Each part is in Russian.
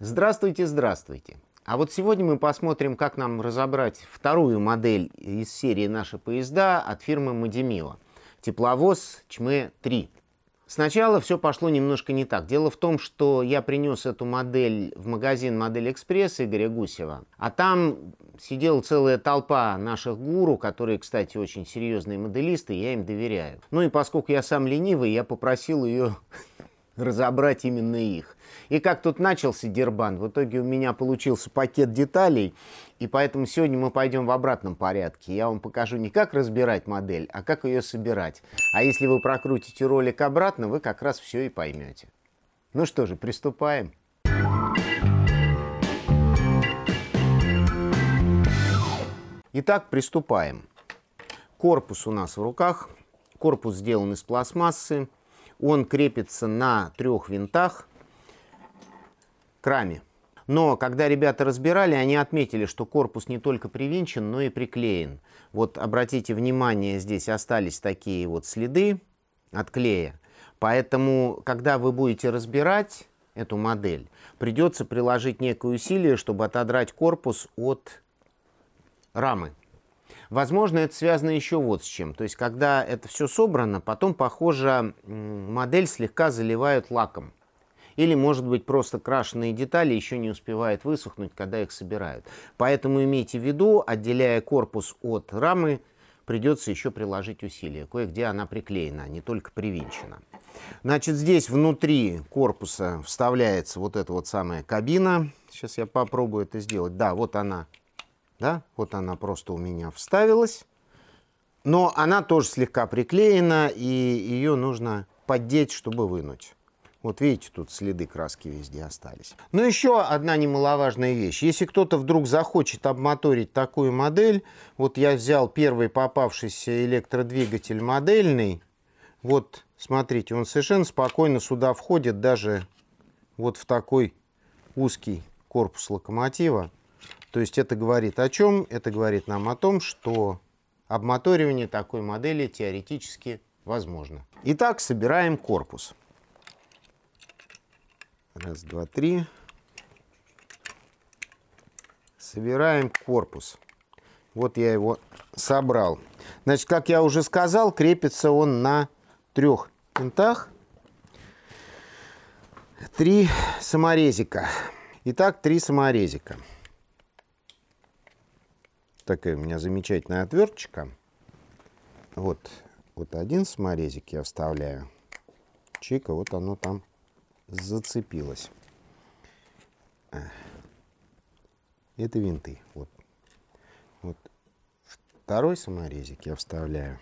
Здравствуйте, здравствуйте. А вот сегодня мы посмотрим, как нам разобрать вторую модель из серии «Наши поезда» от фирмы Мадемила. Тепловоз чмэ 3 Сначала все пошло немножко не так. Дело в том, что я принес эту модель в магазин «Модель Экспресс» Игоря Гусева, а там сидела целая толпа наших гуру, которые, кстати, очень серьезные моделисты, я им доверяю. Ну и поскольку я сам ленивый, я попросил ее разобрать именно их. И как тут начался Дербан, в итоге у меня получился пакет деталей, и поэтому сегодня мы пойдем в обратном порядке. Я вам покажу не как разбирать модель, а как ее собирать. А если вы прокрутите ролик обратно, вы как раз все и поймете. Ну что же, приступаем. Итак, приступаем. Корпус у нас в руках. Корпус сделан из пластмассы. Он крепится на трех винтах к раме. Но когда ребята разбирали, они отметили, что корпус не только привинчен, но и приклеен. Вот обратите внимание, здесь остались такие вот следы от клея. Поэтому, когда вы будете разбирать эту модель, придется приложить некое усилие, чтобы отодрать корпус от рамы. Возможно, это связано еще вот с чем. То есть, когда это все собрано, потом, похоже, модель слегка заливают лаком. Или, может быть, просто крашеные детали еще не успевают высохнуть, когда их собирают. Поэтому имейте в виду, отделяя корпус от рамы, придется еще приложить усилия. Кое-где она приклеена, а не только привинчена. Значит, здесь внутри корпуса вставляется вот эта вот самая кабина. Сейчас я попробую это сделать. Да, вот она да? Вот она просто у меня вставилась. Но она тоже слегка приклеена, и ее нужно поддеть, чтобы вынуть. Вот видите, тут следы краски везде остались. Но еще одна немаловажная вещь. Если кто-то вдруг захочет обмоторить такую модель, вот я взял первый попавшийся электродвигатель модельный. Вот, смотрите, он совершенно спокойно сюда входит, даже вот в такой узкий корпус локомотива. То есть это говорит о чем? Это говорит нам о том, что обмоторивание такой модели теоретически возможно. Итак, собираем корпус. Раз, два, три. Собираем корпус. Вот я его собрал. Значит, как я уже сказал, крепится он на трех винтах. Три саморезика. Итак, три саморезика такая у меня замечательная отверточка. Вот, вот один саморезик я вставляю. Чика, вот оно там зацепилось. А. Это винты. Вот. вот второй саморезик я вставляю.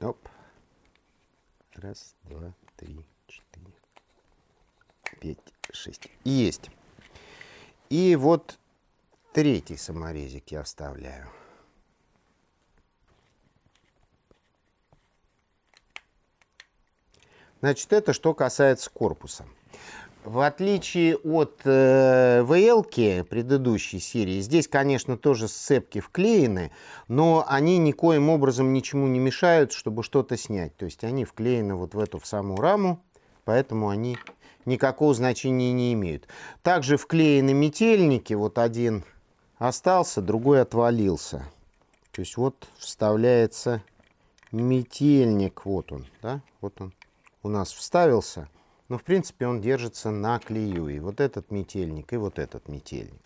Оп. Раз, два, три, четыре, пять, шесть. Есть. И вот третий саморезик я вставляю. Значит, это что касается корпуса. В отличие от э, ВЛ предыдущей серии, здесь, конечно, тоже сцепки вклеены, но они никоим образом ничему не мешают, чтобы что-то снять. То есть они вклеены вот в эту в саму раму, поэтому они никакого значения не имеют. Также вклеены метельники, вот один остался, другой отвалился. То есть вот вставляется метельник, вот он, да, вот он у нас вставился. Но, в принципе, он держится на клею. И вот этот метельник, и вот этот метельник.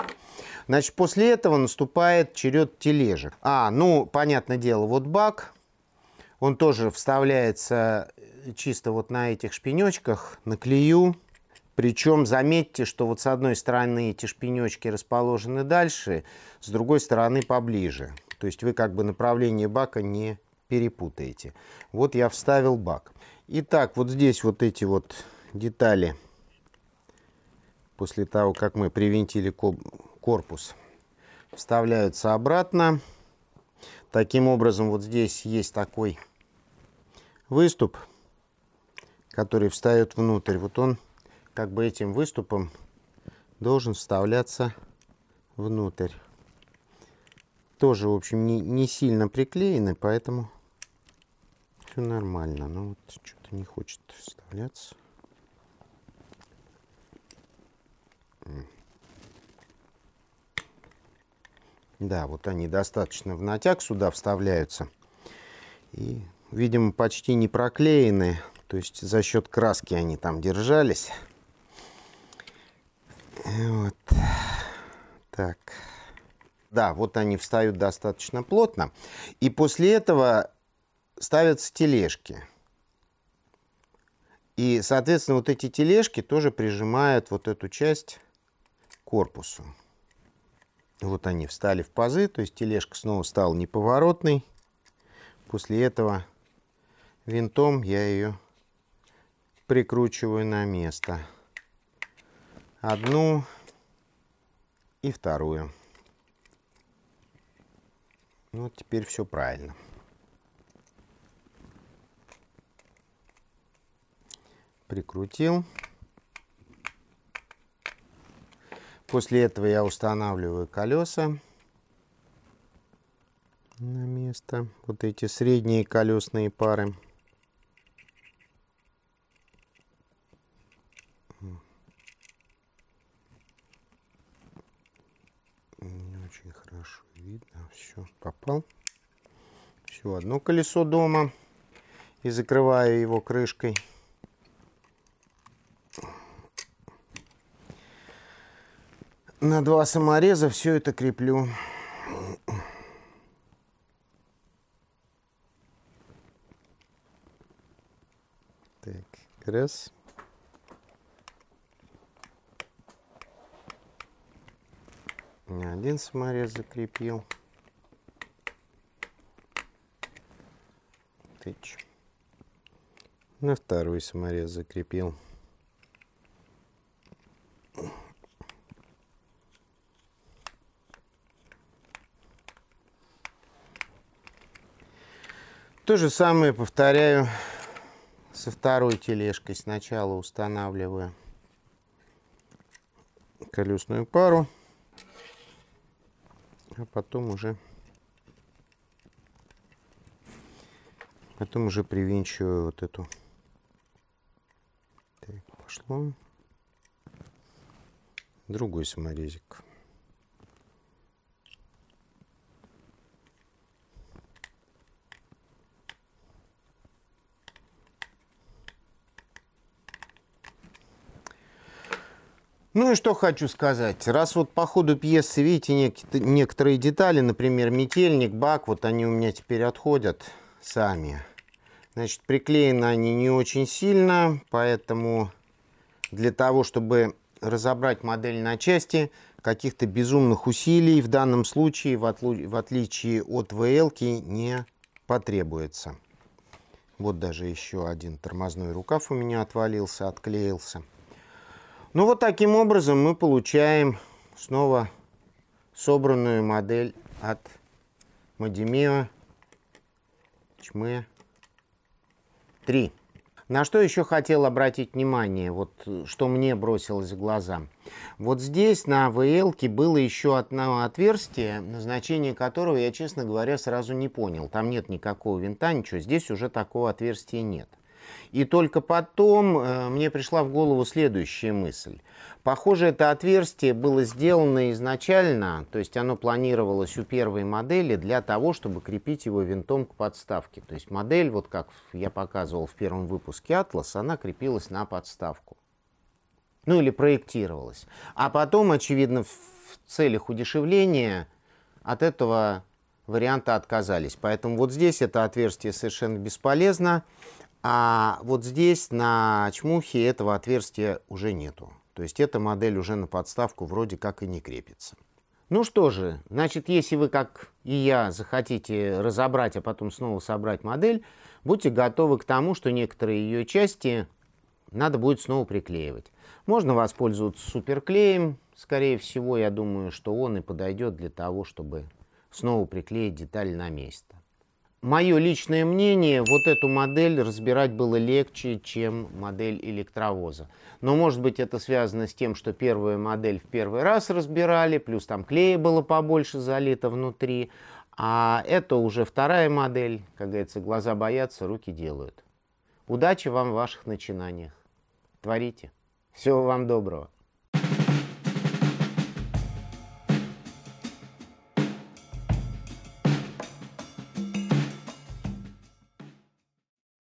Значит, после этого наступает черед тележек. А, ну, понятное дело, вот бак, он тоже вставляется чисто вот на этих шпенечках, на клею. Причем заметьте, что вот с одной стороны эти шпинечки расположены дальше, с другой стороны поближе. То есть вы как бы направление бака не перепутаете. Вот я вставил бак. Итак, вот здесь вот эти вот детали, после того, как мы привинтили корпус, вставляются обратно. Таким образом, вот здесь есть такой выступ, который встает внутрь. Вот он как бы этим выступом должен вставляться внутрь. Тоже, в общем, не, не сильно приклеены, поэтому все нормально. Но ну вот что-то не хочет вставляться. Да, вот они достаточно в натяг сюда вставляются. И, видимо, почти не проклеены. То есть за счет краски они там держались. Вот. Так. Да, вот они встают достаточно плотно. И после этого ставятся тележки. И, соответственно, вот эти тележки тоже прижимают вот эту часть корпусу. Вот они встали в пазы, то есть тележка снова стала неповоротной. После этого винтом я ее прикручиваю на место одну и вторую. Ну, вот теперь все правильно. Прикрутил. После этого я устанавливаю колеса на место. Вот эти средние колесные пары. Все, попал. Еще одно колесо дома. И закрываю его крышкой. На два самореза все это креплю. Так, раз. Один саморез закрепил. на второй саморез закрепил. То же самое повторяю со второй тележкой. Сначала устанавливаю колесную пару, а потом уже потом уже привинчиваю вот эту пошло. Другой саморезик. Ну и что хочу сказать. Раз вот по ходу пьесы, видите, нек некоторые детали, например, метельник, бак, вот они у меня теперь отходят сами. Значит, приклеены они не очень сильно, поэтому для того, чтобы разобрать модель на части, каких-то безумных усилий в данном случае, в, отлу- в отличие от ВЛ, не потребуется. Вот даже еще один тормозной рукав у меня отвалился, отклеился. Ну вот таким образом мы получаем снова собранную модель от Мадимео Чмы 3. На что еще хотел обратить внимание, вот э, что мне бросилось в глаза. Вот здесь на авл было еще одно отверстие, назначение которого я, честно говоря, сразу не понял. Там нет никакого винта, ничего. Здесь уже такого отверстия нет. И только потом э, мне пришла в голову следующая мысль. Похоже, это отверстие было сделано изначально, то есть оно планировалось у первой модели для того, чтобы крепить его винтом к подставке. То есть модель, вот как я показывал в первом выпуске «Атлас», она крепилась на подставку. Ну или проектировалась. А потом, очевидно, в целях удешевления от этого варианта отказались. Поэтому вот здесь это отверстие совершенно бесполезно. А вот здесь на чмухе этого отверстия уже нету. То есть эта модель уже на подставку вроде как и не крепится. Ну что же, значит, если вы, как и я, захотите разобрать, а потом снова собрать модель, будьте готовы к тому, что некоторые ее части надо будет снова приклеивать. Можно воспользоваться суперклеем. Скорее всего, я думаю, что он и подойдет для того, чтобы снова приклеить деталь на место. Мое личное мнение, вот эту модель разбирать было легче, чем модель электровоза. Но может быть это связано с тем, что первую модель в первый раз разбирали, плюс там клея было побольше залито внутри. А это уже вторая модель, как говорится, глаза боятся, руки делают. Удачи вам в ваших начинаниях. Творите. Всего вам доброго.